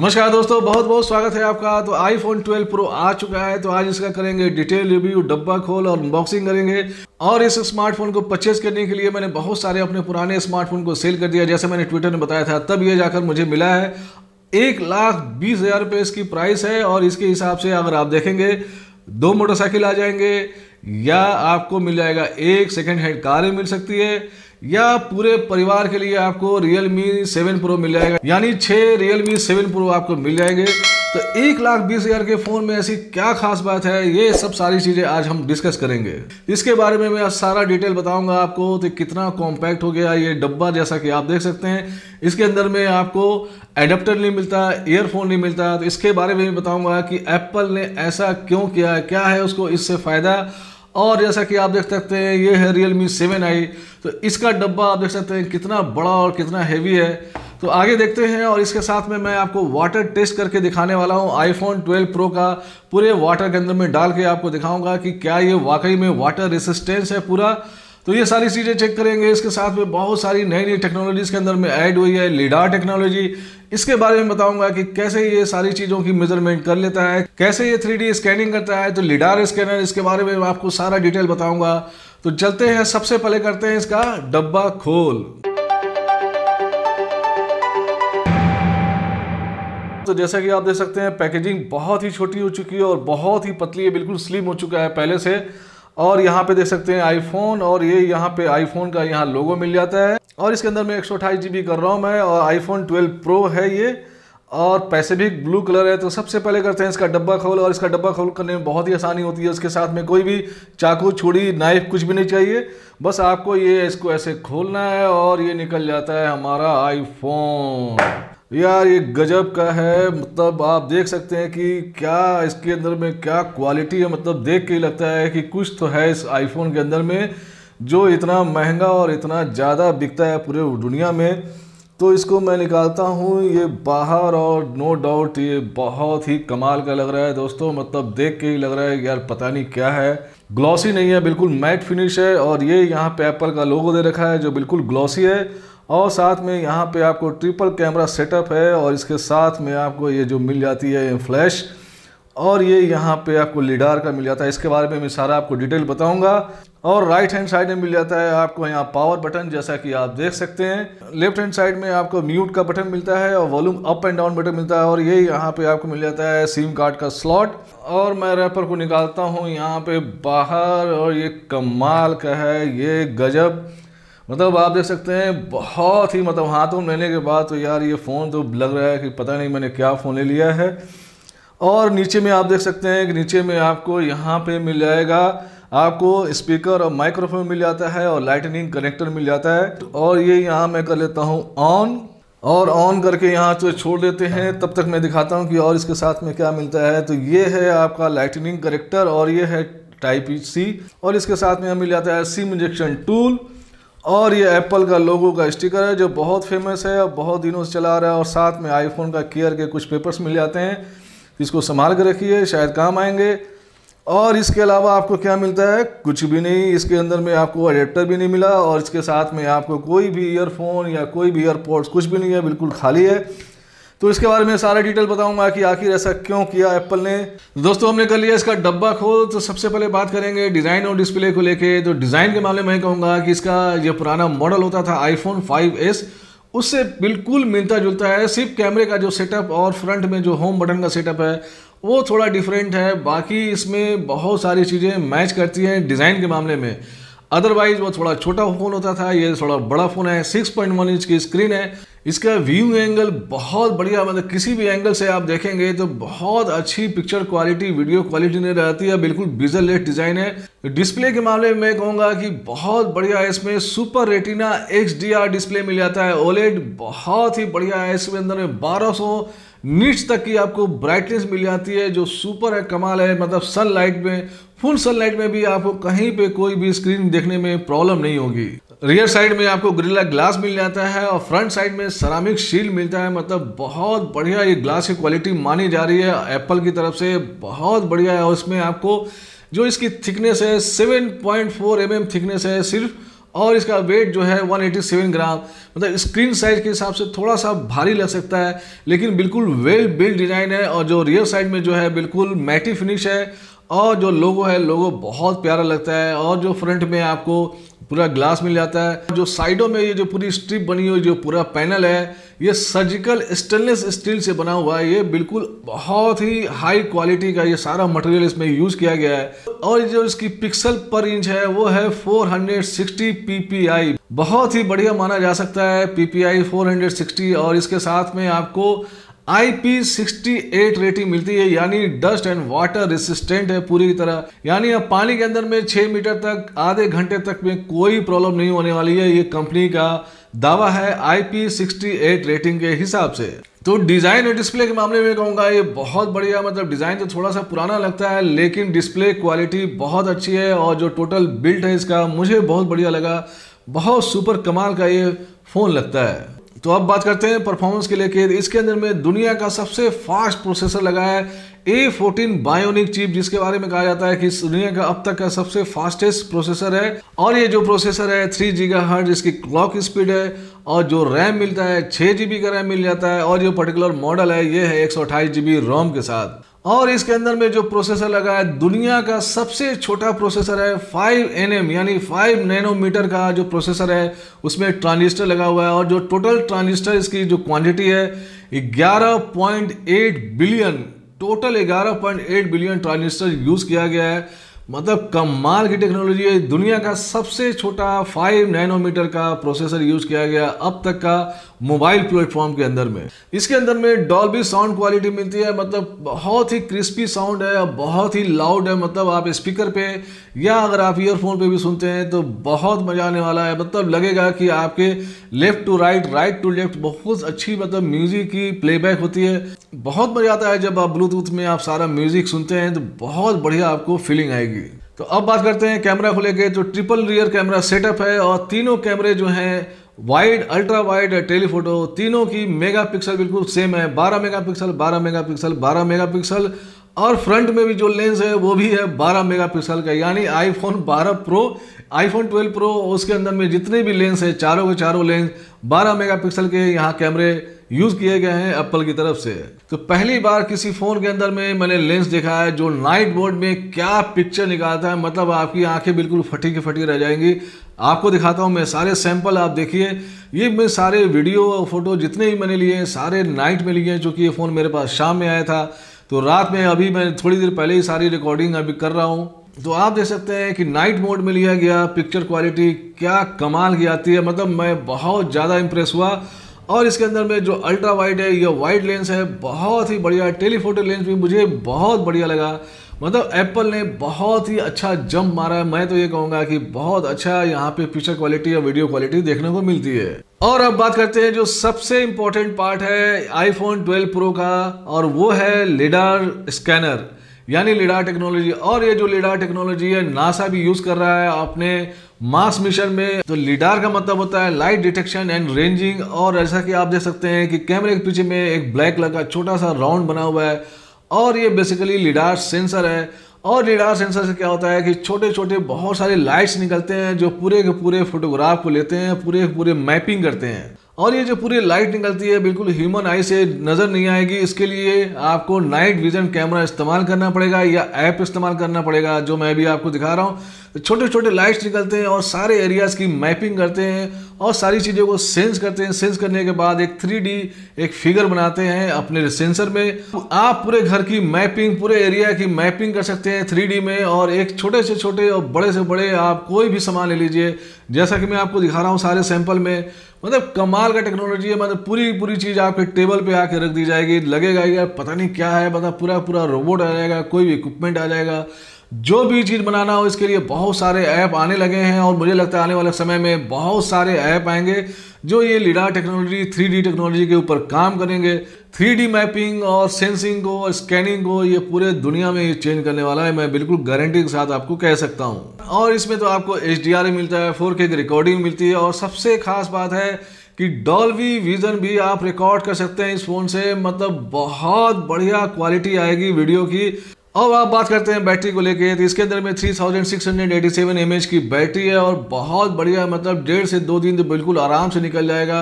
नमस्कार दोस्तों बहुत बहुत स्वागत है आपका तो आईफोन 12 प्रो आ चुका है तो आज इसका करेंगे डिटेल रिव्यू डब्बा खोल और अनबॉक्सिंग करेंगे और इस स्मार्टफोन को परचेज करने के लिए मैंने बहुत सारे अपने पुराने स्मार्टफोन को सेल कर दिया जैसे मैंने ट्विटर में बताया था तब ये जाकर मुझे मिला है एक लाख बीस हज़ार रुपये इसकी प्राइस है और इसके हिसाब से अगर आप देखेंगे दो मोटरसाइकिल आ जाएंगे या आपको मिल जाएगा एक सेकेंड हैंड कारें मिल सकती है या पूरे परिवार के लिए आपको रियल मी सेवन प्रो मिल जाएगा यानी छह रियल मी सेवन प्रो आपको मिल जाएंगे तो एक लाख बीस हज़ार के फ़ोन में ऐसी क्या खास बात है ये सब सारी चीज़ें आज हम डिस्कस करेंगे इसके बारे में मैं सारा डिटेल बताऊंगा आपको तो कितना कॉम्पैक्ट हो गया ये डब्बा जैसा कि आप देख सकते हैं इसके अंदर में आपको एडेप्टर नहीं मिलता ईयरफोन नहीं मिलता तो इसके बारे में भी बताऊंगा कि एप्पल ने ऐसा क्यों किया है क्या है उसको इससे फ़ायदा और जैसा कि आप देख सकते हैं ये है रियल मी सेवन आई तो इसका डब्बा आप देख सकते हैं कितना बड़ा और कितना हैवी है तो आगे देखते हैं और इसके साथ में मैं आपको वाटर टेस्ट करके दिखाने वाला हूँ आईफोन 12 प्रो का पूरे वाटर के अंदर में डाल के आपको दिखाऊंगा कि क्या ये वाकई में वाटर रेसिस्टेंस है पूरा तो ये सारी चीज़ें चेक करेंगे इसके साथ में बहुत सारी नई नई टेक्नोलॉजीज़ के अंदर में ऐड हुई है लीडार टेक्नोलॉजी इसके बारे में बताऊंगा कि कैसे ये सारी चीज़ों की मेजरमेंट कर लेता है कैसे ये थ्री स्कैनिंग करता है तो लीडार स्कैनर इसके बारे में आपको सारा डिटेल बताऊँगा तो चलते हैं सबसे पहले करते हैं इसका डब्बा खोल तो जैसा कि आप देख सकते हैं पैकेजिंग बहुत ही छोटी हो चुकी है और बहुत ही पतली है बिल्कुल स्लिम हो चुका है पहले से और यहाँ पे देख सकते हैं आईफोन और ये यहाँ पे आईफोन का यहाँ लोगो मिल जाता है और इसके अंदर मैं एक सौ कर रहा हूँ मैं और आईफोन 12 प्रो है ये और भी ब्लू कलर है तो सबसे पहले करते हैं इसका डब्बा खोल और इसका डब्बा खोल करने में बहुत ही आसानी होती है उसके साथ में कोई भी चाकू छुड़ी नाइफ कुछ भी नहीं चाहिए बस आपको ये इसको ऐसे खोलना है और ये निकल जाता है हमारा आईफोन यार ये गजब का है मतलब आप देख सकते हैं कि क्या इसके अंदर में क्या क्वालिटी है मतलब देख के ही लगता है कि कुछ तो है इस आईफोन के अंदर में जो इतना महंगा और इतना ज़्यादा बिकता है पूरे दुनिया में तो इसको मैं निकालता हूँ ये बाहर और नो डाउट ये बहुत ही कमाल का लग रहा है दोस्तों मतलब देख के ही लग रहा है यार पता नहीं क्या है ग्लॉसी नहीं है बिल्कुल मैट फिनिश है और ये यहाँ पे एप्पल का लोगो दे रखा है जो बिल्कुल ग्लॉसी है और साथ में यहाँ पे आपको ट्रिपल कैमरा सेटअप है और इसके साथ में आपको ये जो मिल जाती है फ्लैश और ये यहाँ पे आपको लीडार का मिल जाता है इसके बारे में मैं सारा आपको डिटेल बताऊंगा और राइट हैंड साइड में मिल जाता है आपको यहाँ पावर बटन जैसा कि आप देख सकते हैं लेफ्ट हैंड साइड में आपको म्यूट का बटन मिलता है और volume up and down button मिलता है और ये यहाँ पे आपको मिल जाता है सिम कार्ड का स्लॉट और मैं रैपर को निकालता हूँ यहाँ पे बाहर और ये कमाल का है ये गजब मतलब आप देख सकते हैं बहुत ही मतलब हाथों में लेने के बाद तो यार ये फ़ोन तो लग रहा है कि पता नहीं मैंने क्या फ़ोन ले लिया है और नीचे में आप देख सकते हैं कि नीचे में आपको यहाँ पे मिल जाएगा आपको स्पीकर और माइक्रोफोन मिल जाता है और लाइटनिंग कनेक्टर मिल जाता है और ये यहाँ मैं कर लेता हूँ ऑन और ऑन करके यहाँ तो छोड़ देते हैं तब तक मैं दिखाता हूँ कि और इसके साथ में क्या मिलता है तो ये है आपका लाइटनिंग कनेक्टर और ये है टाइप सी और इसके साथ में मिल जाता है सिम इंजेक्शन टूल और ये एप्पल का लोगो का स्टिकर है जो बहुत फेमस है और बहुत दिनों से चला आ रहा है और साथ में आईफोन का केयर के कुछ पेपर्स मिल जाते हैं इसको संभाल कर रखिए शायद काम आएंगे और इसके अलावा आपको क्या मिलता है कुछ भी नहीं इसके अंदर में आपको अडेप्टर भी नहीं मिला और इसके साथ में आपको कोई भी ईयरफोन या कोई भी ईयरपोड्स कुछ भी नहीं है बिल्कुल खाली है तो इसके बारे में सारा डिटेल बताऊंगा कि आखिर ऐसा क्यों किया एप्पल ने तो दोस्तों हमने कर लिया इसका डब्बा खोल तो सबसे पहले बात करेंगे डिज़ाइन और डिस्प्ले को लेके तो डिज़ाइन के मामले में कहूंगा कि इसका जो पुराना मॉडल होता था आईफोन फाइव उससे बिल्कुल मिलता जुलता है सिर्फ कैमरे का जो सेटअप और फ्रंट में जो होम बटन का सेटअप है वो थोड़ा डिफरेंट है बाकी इसमें बहुत सारी चीज़ें मैच करती हैं डिज़ाइन के मामले में अदरवाइज वो थोड़ा छोटा फ़ोन होता था ये थोड़ा बड़ा फ़ोन है 6.1 इंच की स्क्रीन है इसका व्यू एंगल बहुत बढ़िया मतलब किसी भी एंगल से आप देखेंगे तो बहुत अच्छी पिक्चर क्वालिटी वीडियो क्वालिटी नहीं रहती है बिल्कुल बिजल लेस डिज़ाइन है डिस्प्ले के मामले में कहूंगा कि बहुत बढ़िया है इसमें सुपर रेटिना एक्स डिस्प्ले मिल जाता है ओलेड बहुत ही बढ़िया है इसमें अंदर में बारह नीट्स तक की आपको ब्राइटनेस मिल जाती है जो सुपर है कमाल है मतलब सनलाइट में फुल सनलाइट में भी आपको कहीं पे कोई भी स्क्रीन देखने में प्रॉब्लम नहीं होगी रियर साइड में आपको ग्रिला ग्लास मिल जाता है और फ्रंट साइड में सरामिक शील्ड मिलता है मतलब बहुत बढ़िया ये ग्लास की क्वालिटी मानी जा रही है एप्पल की तरफ से बहुत बढ़िया है और इसमें आपको जो इसकी थिकनेस है सेवन पॉइंट एम थिकनेस है सिर्फ और इसका वेट जो है 187 ग्राम मतलब स्क्रीन साइज के हिसाब से थोड़ा सा भारी लग सकता है लेकिन बिल्कुल वेल बिल्ड डिज़ाइन है और जो रियर साइड में जो है बिल्कुल मैटी फिनिश है और जो लोगो है लोगो बहुत प्यारा लगता है और जो फ्रंट में आपको पूरा ग्लास मिल जाता है जो साइडों में ये जो पूरी स्ट्रिप बनी हुई जो पूरा पैनल है ये सर्जिकल स्टेनलेस स्टील से बना हुआ है ये बिल्कुल बहुत ही हाई क्वालिटी का ये सारा मटेरियल इसमें यूज किया गया है और जो इसकी पिक्सल पर इंच है वो है 460 ppi बहुत ही बढ़िया माना जा सकता है ppi 460 और इसके साथ में आपको IP68 सिक्सटी एट रेटिंग मिलती है यानी डस्ट एंड वाटर रेसिस्टेंट है पूरी तरह यानी अब पानी के अंदर में 6 मीटर तक आधे घंटे तक में कोई प्रॉब्लम नहीं होने वाली है ये कंपनी का दावा है आई सिक्सटी एट रेटिंग के हिसाब से तो डिज़ाइन और डिस्प्ले के मामले में कहूंगा ये बहुत बढ़िया मतलब डिज़ाइन तो थोड़ा सा पुराना लगता है लेकिन डिस्प्ले क्वालिटी बहुत अच्छी है और जो टोटल बिल्ट है इसका मुझे बहुत बढ़िया लगा बहुत सुपर कमाल का ये फ़ोन लगता है तो अब बात करते हैं परफॉर्मेंस के लेके इसके अंदर में दुनिया का सबसे फास्ट प्रोसेसर लगा है ए फोर्टीन बायोनिक चिप जिसके बारे में कहा जाता है कि इस दुनिया का अब तक का सबसे फास्टेस्ट प्रोसेसर है और ये जो प्रोसेसर है थ्री जीगा हर्ट इसकी क्लॉक स्पीड है और जो रैम मिलता है छः जी का रैम मिल जाता है और जो पर्टिकुलर मॉडल है ये है एक सौ रोम के साथ और इसके अंदर में जो प्रोसेसर लगा है दुनिया का सबसे छोटा प्रोसेसर है फाइव एन यानी फाइव नैनोमीटर का जो प्रोसेसर है उसमें ट्रांजिस्टर लगा हुआ है और जो टोटल ट्रांजिस्टर इसकी जो क्वांटिटी है 11.8 billion total 11.8 billion transistor use किया गया है मतलब कमाल की टेक्नोलॉजी है दुनिया का सबसे छोटा 5 नैनोमीटर का प्रोसेसर यूज किया गया अब तक का मोबाइल प्लेटफॉर्म के अंदर में इसके अंदर में डॉल्बी साउंड क्वालिटी मिलती है मतलब बहुत ही क्रिस्पी साउंड है बहुत ही लाउड है मतलब आप स्पीकर पे या अगर आप ईयरफोन पे भी सुनते हैं तो बहुत मज़ा आने वाला है मतलब लगेगा कि आपके left to right right to left बहुत अच्छी मतलब म्यूज़िक की प्लेबैक होती है बहुत मज़ा आता है जब आप ब्लूटूथ में आप सारा म्यूज़िक सुनते हैं तो बहुत बढ़िया आपको फीलिंग आएगी जाएगी तो अब बात करते हैं कैमरा को लेकर जो ट्रिपल रियर कैमरा सेटअप है और तीनों कैमरे जो हैं वाइड अल्ट्रा वाइड टेलीफोटो तीनों की मेगापिक्सल बिल्कुल सेम है 12 मेगापिक्सल 12 मेगापिक्सल 12 मेगापिक्सल और फ्रंट में भी जो लेंस है वो भी है 12 मेगापिक्सल का यानी आईफोन 12 प्रो आईफोन 12 प्रो उसके अंदर में जितने भी लेंस है चारों के चारों लेंस 12 मेगापिक्सल के यहाँ कैमरे यूज किए गए हैं एप्पल की तरफ से तो पहली बार किसी फोन के अंदर में मैंने लेंस देखा है जो नाइट मोड में क्या पिक्चर निकालता है मतलब आपकी आंखें बिल्कुल फटी की फटी रह जाएंगी आपको दिखाता हूँ मैं सारे सैंपल आप देखिए ये मैं सारे वीडियो और फोटो जितने ही मैंने लिए हैं सारे नाइट में लिए हैं चूँकि ये फ़ोन मेरे पास शाम में आया था तो रात में अभी मैं थोड़ी देर पहले ही सारी रिकॉर्डिंग अभी कर रहा हूँ तो आप देख सकते हैं कि नाइट मोड में लिया गया पिक्चर क्वालिटी क्या कमाल की आती है मतलब मैं बहुत ज़्यादा इम्प्रेस हुआ और इसके अंदर में जो अल्ट्रा वाइड है यह वाइड लेंस है बहुत ही बढ़िया टेलीफोटो लेंस भी मुझे बहुत बढ़िया लगा मतलब एप्पल ने बहुत ही अच्छा जंप मारा है मैं तो ये कहूंगा कि बहुत अच्छा यहाँ पे पिक्चर क्वालिटी या वीडियो क्वालिटी देखने को मिलती है और अब बात करते हैं जो सबसे इम्पोर्टेंट पार्ट है आईफोन 12 प्रो का और वो है लिडार स्कैनर यानी लिडार टेक्नोलॉजी और ये जो लिडार टेक्नोलॉजी है नासा भी यूज़ कर रहा है अपने मास मिशन में तो लीडार का मतलब होता है लाइट डिटेक्शन एंड रेंजिंग और ऐसा कि आप देख सकते हैं कि कैमरे के पीछे में एक ब्लैक कलर का छोटा सा राउंड बना हुआ है और ये बेसिकली लीडार सेंसर है और लीडार सेंसर से क्या होता है कि छोटे छोटे बहुत सारे लाइट्स निकलते हैं जो पूरे के पूरे फोटोग्राफ को लेते हैं पूरे के पूरे मैपिंग करते हैं और ये जो पूरी लाइट निकलती है बिल्कुल ह्यूमन आई से नज़र नहीं आएगी इसके लिए आपको नाइट विजन कैमरा इस्तेमाल करना पड़ेगा या ऐप इस्तेमाल करना पड़ेगा जो मैं भी आपको दिखा रहा हूँ छोटे छोटे लाइट्स निकलते हैं और सारे एरियाज़ की मैपिंग करते हैं और सारी चीज़ों को सेंस करते हैं सेंस करने के बाद एक थ्री एक फिगर बनाते हैं अपने सेंसर में आप पूरे घर की मैपिंग पूरे एरिया की मैपिंग कर सकते हैं थ्री में और एक छोटे से छोटे और बड़े से बड़े आप कोई भी सामान ले लीजिए जैसा कि मैं आपको दिखा रहा हूँ सारे सैंपल में मतलब कमाल का टेक्नोलॉजी है मतलब पूरी पूरी चीज़ आपके टेबल पे आके रख दी जाएगी लगेगा यार पता नहीं क्या है मतलब पूरा पूरा रोबोट आ जाएगा कोई भी इक्विपमेंट आ जाएगा जो भी चीज़ बनाना हो इसके लिए बहुत सारे ऐप आने लगे हैं और मुझे लगता है आने वाले समय में बहुत सारे ऐप आएंगे जो ये लीडा टेक्नोलॉजी थ्री टेक्नोलॉजी के ऊपर काम करेंगे थ्री मैपिंग और सेंसिंग को और स्कैनिंग को ये पूरे दुनिया में ये चेंज करने वाला है मैं बिल्कुल गारंटी के साथ आपको कह सकता हूँ और इसमें तो आपको एच मिलता है फोर की रिकॉर्डिंग मिलती है और सबसे खास बात है कि डॉल्वी विजन भी आप रिकॉर्ड कर सकते हैं इस फ़ोन से मतलब बहुत बढ़िया क्वालिटी आएगी वीडियो की और आप बात करते हैं बैटरी को लेके तो इसके अंदर में 3687 एमएच की बैटरी है और बहुत बढ़िया मतलब डेढ़ से दो दिन तो बिल्कुल आराम से निकल जाएगा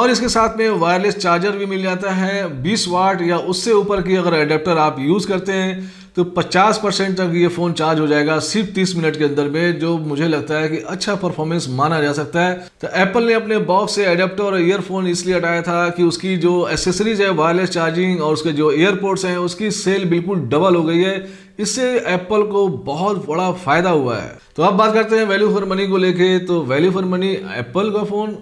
और इसके साथ में वायरलेस चार्जर भी मिल जाता है 20 वाट या उससे ऊपर की अगर अडेप्टर आप यूज़ करते हैं तो 50 परसेंट तक ये फ़ोन चार्ज हो जाएगा सिर्फ 30 मिनट के अंदर में जो मुझे लगता है कि अच्छा परफॉर्मेंस माना जा सकता है तो एप्पल ने अपने बॉक्स से एडेप्टर और ईयरफोन इसलिए हटाया था कि उसकी जो एसेसरीज है वायरलेस चार्जिंग और उसके जो एयरपोर्ट्स हैं उसकी सेल बिल्कुल डबल हो गई है इससे एप्पल को बहुत बड़ा फ़ायदा हुआ है तो अब बात करते हैं वैल्यू फॉर मनी को लेके तो वैल्यू फॉर मनी एप्पल का फ़ोन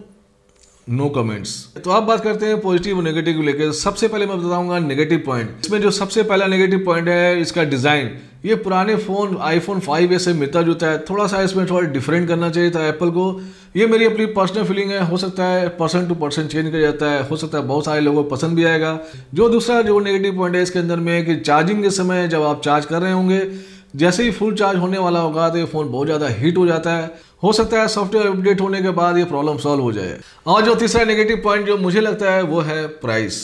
नो कमेंट्स तो आप बात करते हैं पॉजिटिव और नेगेटिव को लेकर तो सबसे पहले मैं बताऊंगा नेगेटिव पॉइंट इसमें जो सबसे पहला नेगेटिव पॉइंट है इसका डिज़ाइन ये पुराने फ़ोन आईफोन 5 से मिलता जुता है थोड़ा सा इसमें थोड़ा डिफरेंट करना चाहिए था एप्पल को ये मेरी अपनी पर्सनल फीलिंग है हो सकता है पर्सन टू पर्सन चेंज किया जाता है हो सकता है बहुत सारे लोगों को पसंद भी आएगा जो दूसरा जो नेगेटिव पॉइंट है इसके अंदर में कि चार्जिंग के समय जब आप चार्ज कर रहे होंगे जैसे ही फुल चार्ज होने वाला होगा तो ये फ़ोन बहुत ज़्यादा हीट हो जाता है हो सकता है सॉफ्टवेयर अपडेट होने के बाद ये प्रॉब्लम सॉल्व हो जाए और जो तीसरा नेगेटिव पॉइंट जो मुझे लगता है वो है प्राइस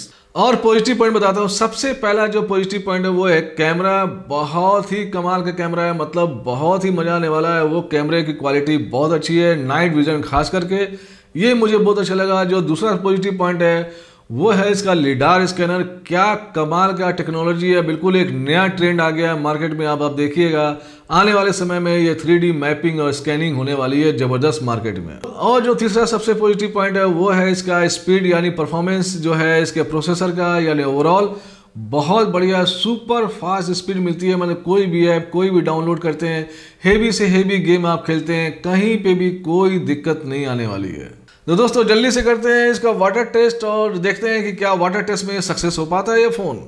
और पॉजिटिव पॉइंट बताता हूँ सबसे पहला जो पॉजिटिव पॉइंट है वो है कैमरा बहुत ही कमाल का कैमरा है मतलब बहुत ही मज़ा आने वाला है वो कैमरे की क्वालिटी बहुत अच्छी है नाइट विजन खास करके ये मुझे बहुत अच्छा लगा जो दूसरा पॉजिटिव पॉइंट है वो है इसका लिडार स्कैनर क्या कमाल का टेक्नोलॉजी है बिल्कुल एक नया ट्रेंड आ गया है मार्केट में आप आप देखिएगा आने वाले समय में ये थ्री मैपिंग और स्कैनिंग होने वाली है ज़बरदस्त मार्केट में और जो तीसरा सबसे पॉजिटिव पॉइंट है वो है इसका स्पीड यानी परफॉर्मेंस जो है इसके प्रोसेसर का यानी ओवरऑल बहुत बढ़िया सुपर फास्ट स्पीड मिलती है मतलब कोई भी ऐप कोई भी डाउनलोड करते हैं हेवी से हेवी गेम आप खेलते हैं कहीं पे भी कोई दिक्कत नहीं आने वाली है तो दोस्तों जल्दी से करते हैं इसका वाटर टेस्ट और देखते हैं कि क्या वाटर टेस्ट में सक्सेस हो पाता है ये फ़ोन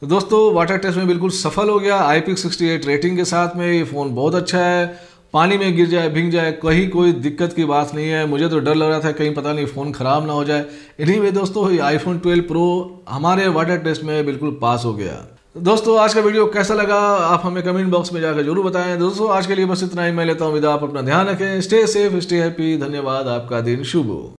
तो दोस्तों वाटर टेस्ट में बिल्कुल सफल हो गया I P sixty eight rating के साथ में ये फ़ोन बहुत अच्छा है पानी में गिर जाए भीग जाए कहीं कोई दिक्कत की बात नहीं है मुझे तो डर लग रहा था कहीं पता नहीं फ़ोन ख़राब ना हो जाए इन्हीं में दोस्तों ये आईफोन 12 प्रो हमारे वाटर टेस्ट में बिल्कुल पास हो गया दोस्तों आज का वीडियो कैसा लगा आप हमें कमेंट बॉक्स में जाकर जरूर बताएं दोस्तों आज के लिए बस इतना ही मैं लेता हूँ विदा आप अपना ध्यान रखें स्टे सेफ स्टे हैप्पी धन्यवाद आपका दिन शुभ हो